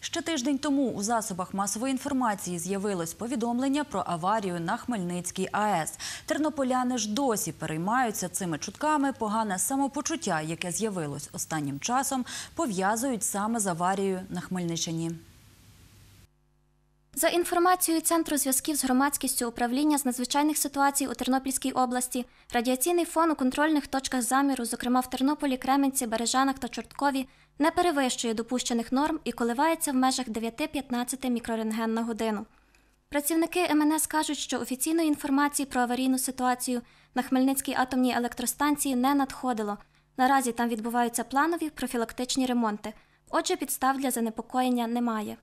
Ще тиждень тому у засобах масової інформації з'явилось повідомлення про аварію на Хмельницькій АЕС. Тернополяни ж досі переймаються цими чутками. Погане самопочуття, яке з'явилось останнім часом, пов'язують саме з аварією на Хмельниччині. За інформацією Центру зв'язків з громадськістю управління з надзвичайних ситуацій у Тернопільській області, радіаційний фон у контрольних точках заміру, зокрема в Тернополі, Кременці, Бережанах та Чорткові, не перевищує допущених норм і коливається в межах 9-15 мікрорентген на годину. Працівники МНС кажуть, що офіційної інформації про аварійну ситуацію на Хмельницькій атомній електростанції не надходило. Наразі там відбуваються планові профілактичні ремонти. Отже, підстав для занепокоєння немає.